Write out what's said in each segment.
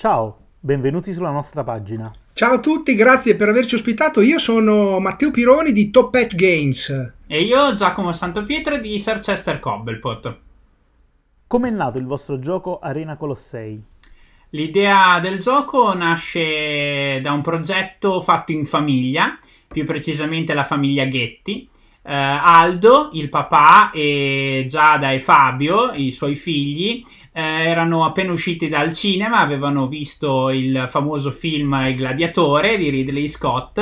Ciao, benvenuti sulla nostra pagina. Ciao a tutti, grazie per averci ospitato. Io sono Matteo Pironi di Top Pet Games. E io Giacomo Santopietro di Sir Chester Cobblepot. Come è nato il vostro gioco Arena Colossei? L'idea del gioco nasce da un progetto fatto in famiglia, più precisamente la famiglia Ghetti. Eh, Aldo, il papà, e Giada e Fabio, i suoi figli, eh, erano appena usciti dal cinema, avevano visto il famoso film Il gladiatore di Ridley Scott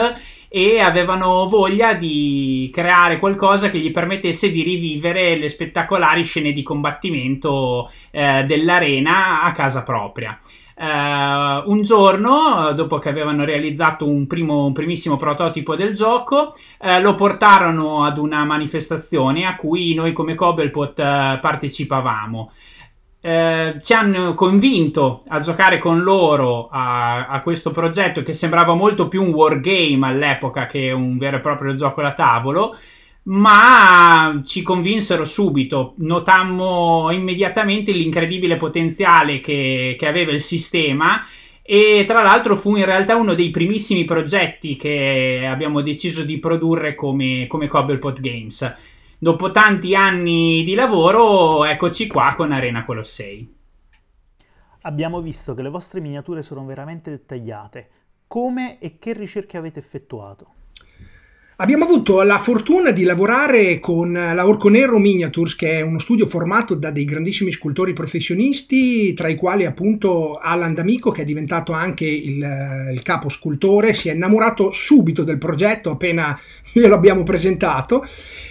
e avevano voglia di creare qualcosa che gli permettesse di rivivere le spettacolari scene di combattimento eh, dell'arena a casa propria. Uh, un giorno, dopo che avevano realizzato un, primo, un primissimo prototipo del gioco, uh, lo portarono ad una manifestazione a cui noi come Cobblepot uh, partecipavamo. Eh, ci hanno convinto a giocare con loro a, a, questo progetto che sembrava molto più un wargame all'epoca che un vero e proprio gioco da tavolo, ma ci convinsero subito, notammo immediatamente l'incredibile potenziale che, che aveva il sistema e tra l'altro fu in realtà uno dei primissimi progetti che abbiamo deciso di produrre come, come Cobblepot Games dopo tanti anni di lavoro, eccoci qua con Arena Colossei. Abbiamo visto che le vostre miniature sono veramente dettagliate. Come e che ricerche avete effettuato? Abbiamo avuto la fortuna di lavorare con la Orco Nero Miniatures, che è uno studio formato da dei grandissimi scultori professionisti, tra i quali appunto Alan D'Amico, che è diventato anche il, il capo scultore, si è innamorato subito del progetto appena glielo abbiamo presentato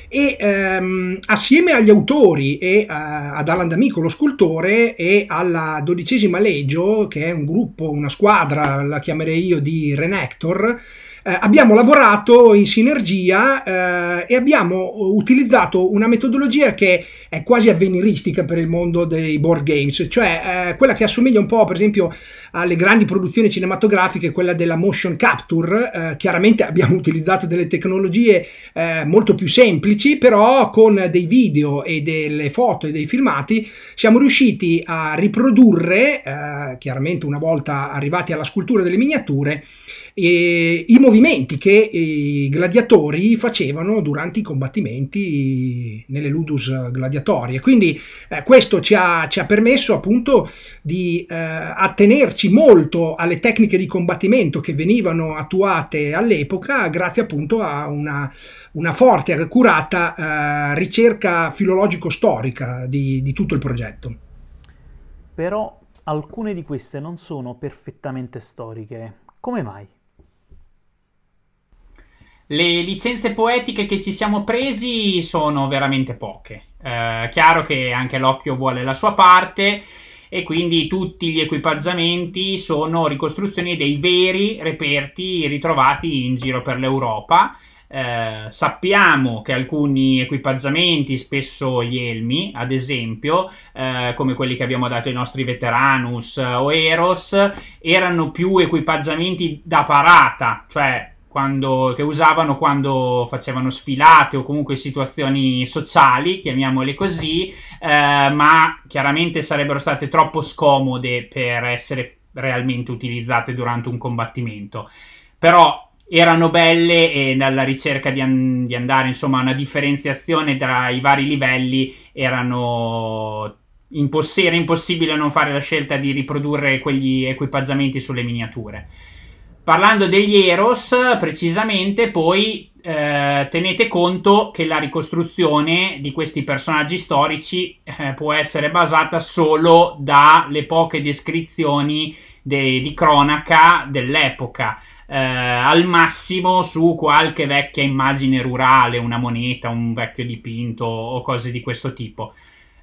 e ehm, assieme agli autori e a, eh, ad Alan D'Amico, lo scultore, e alla dodicesima Legio, che è un gruppo, una squadra, la chiamerei io, di Renektor, eh, abbiamo lavorato in sinergia eh, e abbiamo utilizzato una metodologia che è quasi avveniristica per il mondo dei board games, cioè eh, quella che assomiglia un po' per esempio alle grandi produzioni cinematografiche, quella della motion capture. Eh, chiaramente abbiamo utilizzato delle tecnologie eh, molto più semplici, però con dei video e delle foto e dei filmati siamo riusciti a riprodurre, eh, chiaramente una volta arrivati alla scultura delle miniature, e i movimenti che i gladiatori facevano durante i combattimenti nelle ludus gladiatorie. Quindi eh, questo ci ha, ci ha, permesso appunto di eh, attenerci molto alle tecniche di combattimento che venivano attuate all'epoca grazie appunto a una, una forte e accurata eh, ricerca filologico-storica di, di tutto il progetto. Però alcune di queste non sono perfettamente storiche. Come mai? Le licenze poetiche che ci siamo presi sono veramente poche. Eh, chiaro che anche l'occhio vuole la sua parte e quindi tutti gli equipaggiamenti sono ricostruzioni dei veri reperti ritrovati in giro per l'Europa. Eh, sappiamo che alcuni equipaggiamenti, spesso gli elmi, ad esempio, eh, come quelli che abbiamo dato ai nostri Veteranus o Eros, erano più equipaggiamenti da parata, cioè quando, che usavano quando facevano sfilate o comunque situazioni sociali, chiamiamole così, eh, ma chiaramente sarebbero state troppo scomode per essere realmente utilizzate durante un combattimento. Però erano belle e nella ricerca di, an- di andare insomma a una differenziazione tra i vari livelli erano imposs- era impossibile non fare la scelta di riprodurre quegli equipaggiamenti sulle miniature. Parlando degli Eros, precisamente, poi eh, tenete conto che la ricostruzione di questi personaggi storici eh, può essere basata solo dalle poche descrizioni de- di cronaca dell'epoca. Eh, al massimo su qualche vecchia immagine rurale, una moneta, un vecchio dipinto o cose di questo tipo.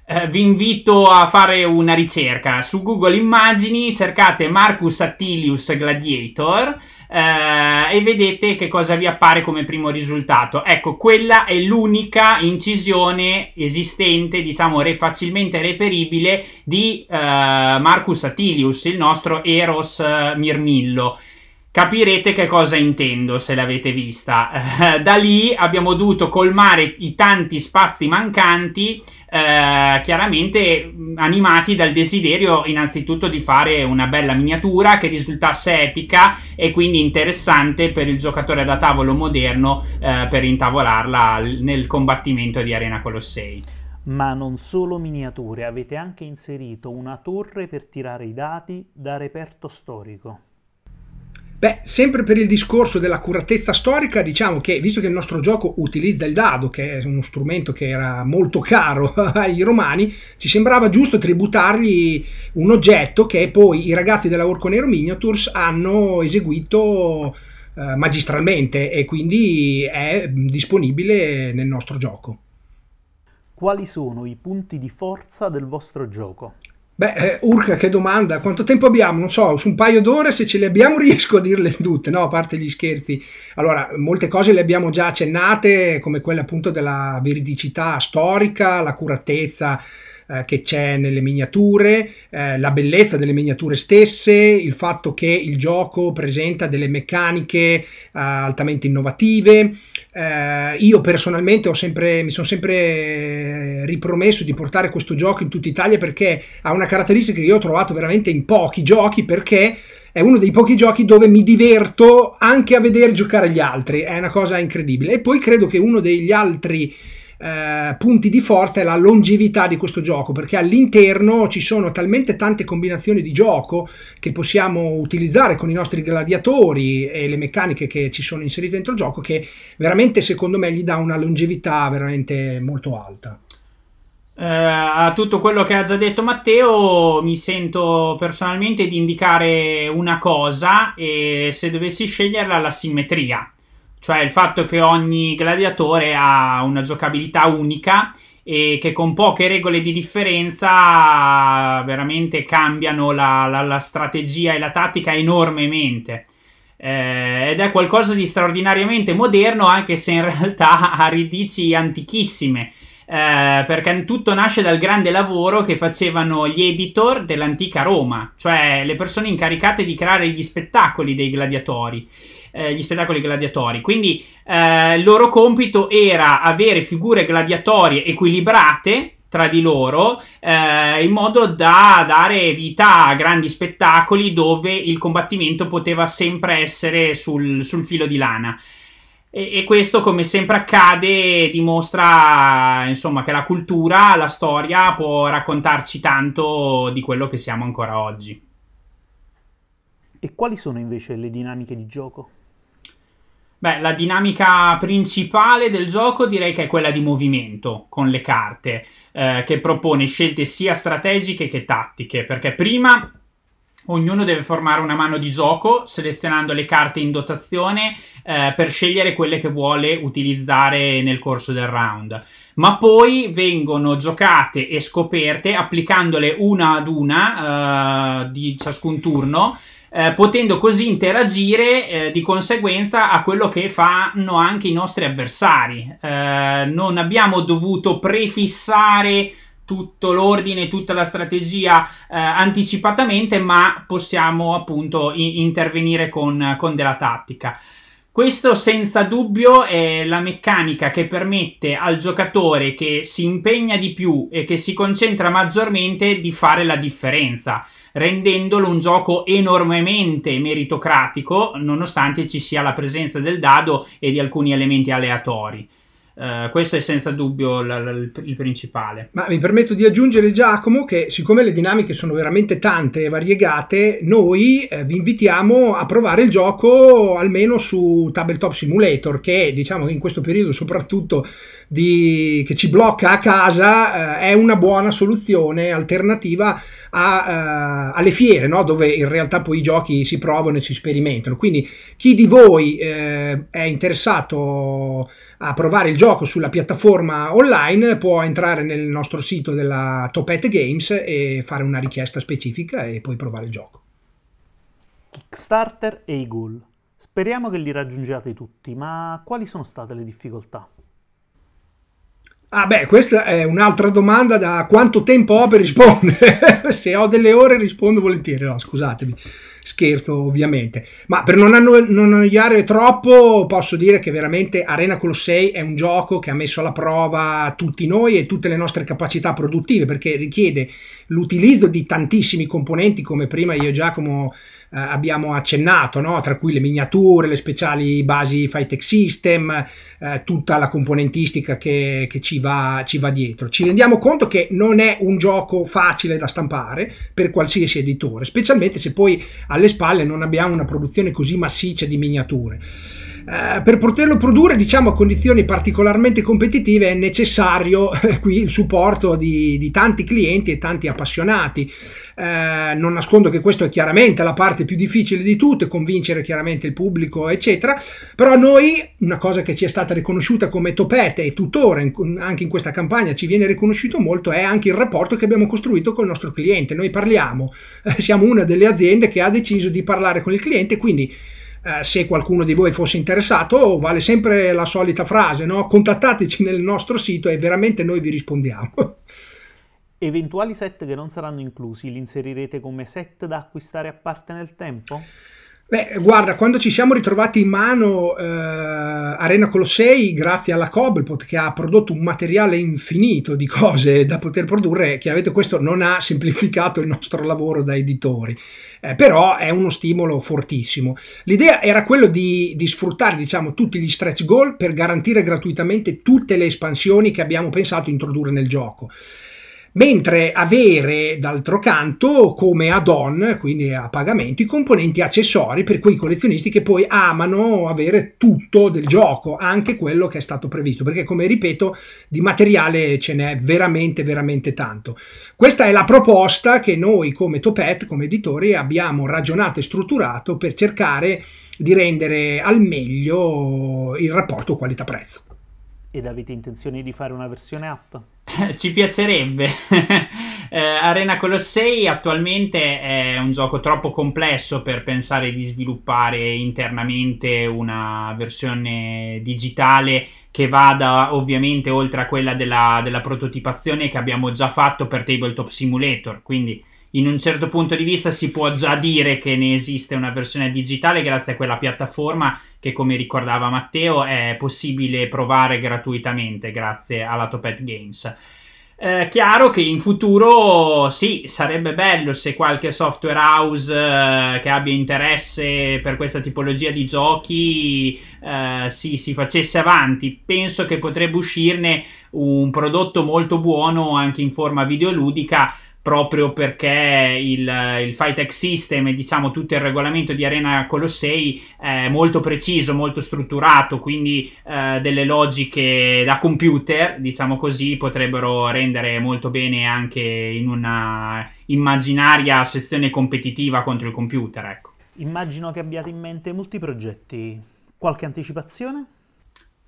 Eh, vi invito a fare una ricerca su Google Immagini, cercate Marcus Attilius Gladiator eh, e vedete che cosa vi appare come primo risultato. Ecco, quella è l'unica incisione esistente, diciamo re, facilmente reperibile, di eh, Marcus Attilius, il nostro Eros eh, Mirmillo. Capirete che cosa intendo se l'avete vista. da lì abbiamo dovuto colmare i tanti spazi mancanti eh, chiaramente mm, animati dal desiderio innanzitutto di fare una bella miniatura che risultasse epica e quindi interessante per il giocatore da tavolo moderno eh, per intavolarla nel combattimento di Arena Colossei. Ma non solo miniature, avete anche inserito una torre per tirare i dati da reperto storico. Beh, sempre per il discorso dell'accuratezza storica, diciamo che visto che il nostro gioco utilizza il dado, che è uno strumento che era molto caro ai romani, ci sembrava giusto tributargli un oggetto che poi i ragazzi della Orconero Miniatures hanno eseguito eh, magistralmente e quindi è disponibile nel nostro gioco. Quali sono i punti di forza del vostro gioco? Beh, eh, Urca, che domanda. Quanto tempo abbiamo? Non so, su un paio d'ore se ce le abbiamo riesco a dirle tutte, no? A parte gli scherzi. Allora, molte cose le abbiamo già accennate, come quella appunto della veridicità storica, l'accuratezza eh, che c'è nelle miniature, eh, la bellezza delle miniature stesse, il fatto che il gioco presenta delle meccaniche eh, altamente innovative. Eh, io personalmente sempre, mi sono sempre eh, ripromesso di portare questo gioco in tutta Italia perché ha una caratteristica che io ho trovato veramente in pochi giochi perché è uno dei pochi giochi dove mi diverto anche a vedere giocare gli altri, è una cosa incredibile. E poi credo che uno degli altri eh, punti di forza è la longevità di questo gioco, perché all'interno ci sono talmente tante combinazioni di gioco che possiamo utilizzare con i nostri gladiatori e le meccaniche che ci sono inserite dentro il gioco che veramente secondo me gli dà una longevità veramente molto alta. Eh, a tutto quello che ha già detto Matteo mi sento personalmente di indicare una cosa e se dovessi sceglierla la simmetria cioè il fatto che ogni gladiatore ha una giocabilità unica e che con poche regole di differenza veramente cambiano la, la, la strategia e la tattica enormemente. Eh, ed è qualcosa di straordinariamente moderno, anche se in realtà ha radici antichissime eh, perché tutto nasce dal grande lavoro che facevano gli editor dell'antica Roma, cioè le persone incaricate di creare gli spettacoli dei gladiatori eh, gli spettacoli gladiatori. Quindi eh, il loro compito era avere figure gladiatorie equilibrate tra di loro eh, in modo da dare vita a grandi spettacoli dove il combattimento poteva sempre essere sul, sul filo di lana. E, e questo, come sempre accade, dimostra insomma, che la cultura, la storia può raccontarci tanto di quello che siamo ancora oggi. E quali sono invece le dinamiche di gioco? Beh, la dinamica principale del gioco direi che è quella di movimento con le carte, eh, che propone scelte sia strategiche che tattiche, perché prima Ognuno deve formare una mano di gioco selezionando le carte in dotazione eh, per scegliere quelle che vuole utilizzare nel corso del round. Ma poi vengono giocate e scoperte applicandole una ad una eh, di ciascun turno. Eh, potendo così interagire eh, di conseguenza a quello che fanno anche i nostri avversari. Eh, non abbiamo dovuto prefissare tutto l'ordine, tutta la strategia eh, anticipatamente, ma possiamo appunto in- intervenire con, con della tattica. Questo senza dubbio è la meccanica che permette al giocatore che si impegna di più e che si concentra maggiormente di fare la differenza, rendendolo un gioco enormemente meritocratico, nonostante ci sia la presenza del dado e di alcuni elementi aleatori. Eh, questo è senza dubbio la, la, il, il, principale. Ma mi permetto di aggiungere, Giacomo, che siccome le dinamiche sono veramente tante e variegate, noi eh, vi invitiamo a provare il gioco almeno su Tabletop Simulator, che diciamo in questo periodo, soprattutto di, che ci blocca a casa, eh, è una buona soluzione alternativa a, eh, alle fiere, no? dove in realtà poi i giochi si provano e si sperimentano. Quindi chi di voi eh, è interessato a provare il gioco sulla piattaforma online può entrare nel nostro sito della Topet Games e fare una richiesta specifica e poi provare il gioco. Kickstarter e i goal. Speriamo che li raggiungiate tutti, ma quali sono state le difficoltà? Ah beh, questa è un'altra domanda da quanto tempo ho per rispondere. Se ho delle ore rispondo volentieri, no scusatemi, scherzo ovviamente. Ma per non, anno- non annoiare troppo posso dire che veramente Arena Colossei è un gioco che ha messo alla prova tutti noi e tutte le nostre capacità produttive perché richiede l'utilizzo di tantissimi componenti come prima io e Giacomo eh, abbiamo accennato, no? tra cui le miniature, le speciali basi Fightech System, eh, tutta la componentistica che, che ci, va, ci, va, dietro. Ci rendiamo conto che non è un gioco facile da stampare per qualsiasi editore, specialmente se poi alle spalle non abbiamo una produzione così massiccia di miniature. Eh, per poterlo produrre diciamo a condizioni particolarmente competitive è necessario eh, qui il supporto di, di, tanti clienti e tanti appassionati. Eh, non nascondo che questa è chiaramente la parte più difficile di tutte, convincere chiaramente il pubblico eccetera, però noi una cosa che ci è stata riconosciuta come topete e tuttora in, anche in questa campagna ci viene riconosciuto molto è anche il rapporto che abbiamo costruito con il nostro cliente. Noi parliamo, eh, siamo una delle aziende che ha deciso di parlare con il cliente, quindi eh, se qualcuno di voi fosse interessato, vale sempre la solita frase, no? contattateci nel nostro sito e veramente noi vi rispondiamo. Eventuali set che non saranno inclusi li inserirete come set da acquistare a parte nel tempo? Beh, guarda, quando ci siamo ritrovati in mano eh, Arena Colossei, grazie alla Cobblepot che ha prodotto un materiale infinito di cose da poter produrre, eh, chiaramente questo non ha semplificato il nostro lavoro da editori, eh, però è uno stimolo fortissimo. L'idea era quello di, di, sfruttare diciamo, tutti gli stretch goal per garantire gratuitamente tutte le espansioni che abbiamo pensato introdurre nel gioco mentre avere d'altro canto come add-on, quindi a pagamento, i componenti accessori per quei collezionisti che poi amano avere tutto del gioco, anche quello che è stato previsto, perché come ripeto di materiale ce n'è veramente veramente tanto. Questa è la proposta che noi come Topet, come editori, abbiamo ragionato e strutturato per cercare di rendere al meglio il rapporto qualità-prezzo. Ed avete intenzione di fare una versione app? ci piacerebbe. eh, Arena Colossei attualmente è un gioco troppo complesso per pensare di sviluppare internamente una versione digitale che vada ovviamente oltre a quella della, della prototipazione che abbiamo già fatto per Tabletop Simulator. Quindi in un certo punto di vista si può già dire che ne esiste una versione digitale grazie a quella piattaforma che come ricordava Matteo è possibile provare gratuitamente grazie alla Topet Games. Eh, chiaro che in futuro sì, sarebbe bello se qualche software house eh, che abbia interesse per questa tipologia di giochi eh, sì, si facesse avanti. Penso che potrebbe uscirne un prodotto molto buono anche in forma videoludica proprio perché il, il Fight Tech System e diciamo tutto il regolamento di Arena Colossei è molto preciso, molto strutturato, quindi eh, delle logiche da computer, diciamo così, potrebbero rendere molto bene anche in una immaginaria sezione competitiva contro il computer, ecco. Immagino che abbiate in mente molti progetti. Qualche anticipazione?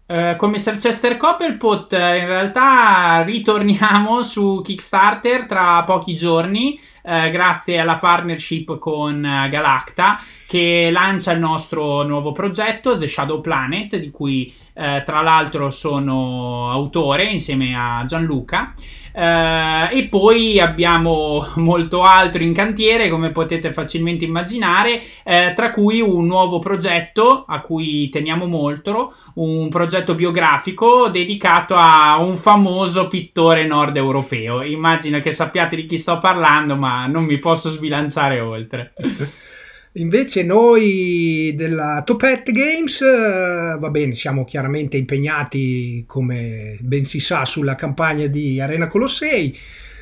Eh, come Sir Chester Coppelpot, eh, in realtà ritorniamo su Kickstarter tra pochi giorni eh, grazie alla partnership con eh, Galacta che lancia il nostro nuovo progetto The Shadow Planet di cui eh, tra l'altro sono autore insieme a Gianluca Uh, e poi abbiamo molto altro in cantiere, come potete facilmente immaginare, eh, tra cui un nuovo progetto a cui teniamo molto, un progetto biografico dedicato a un famoso pittore nord europeo. Immagino che sappiate di chi sto parlando, ma non mi posso sbilanciare oltre. Invece noi della Topette Games, eh, va bene, siamo chiaramente impegnati, come ben si sa, sulla campagna di Arena Colossei.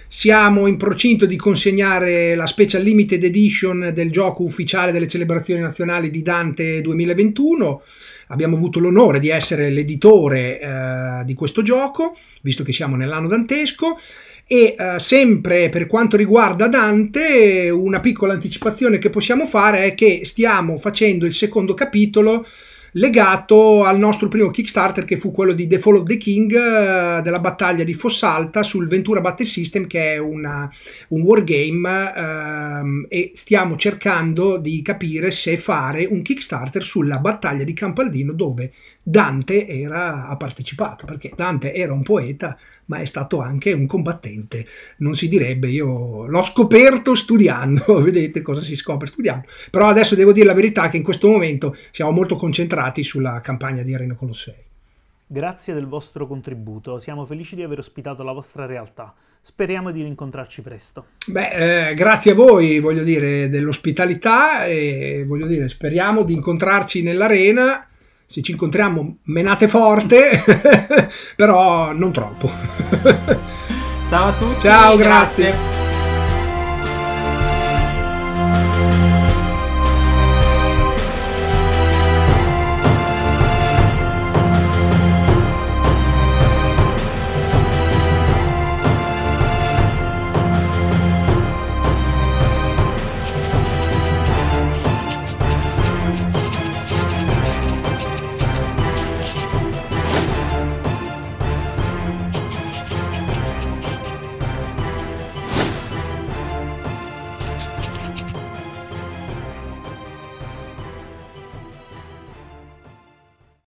Siamo in procinto di consegnare la Special Limited Edition del gioco ufficiale delle celebrazioni nazionali di Dante 2021. Abbiamo avuto l'onore di essere l'editore eh, di questo gioco, visto che siamo nell'anno dantesco. E eh, sempre per quanto riguarda Dante, una piccola anticipazione che possiamo fare è che stiamo facendo il secondo capitolo legato al nostro primo Kickstarter che fu quello di The Fall of the King eh, della battaglia di Fossalta sul Ventura Battle System che è una, un wargame ehm, e stiamo cercando di capire se fare un Kickstarter sulla battaglia di Campaldino dove Dante era, ha partecipato, perché Dante era un poeta, ma è stato anche un combattente. Non si direbbe, io l'ho scoperto studiando, vedete cosa si scopre studiando. Però adesso devo dire la verità che in questo momento siamo molto concentrati sulla campagna di Arena Colossei. Grazie del vostro contributo, siamo felici di aver ospitato la vostra realtà. Speriamo di rincontrarci presto. Beh, eh, grazie a voi, voglio dire, dell'ospitalità e voglio dire, speriamo di incontrarci nell'arena se ci incontriamo menate forte, però non troppo. Ciao a tutti. Ciao, grazie. grazie.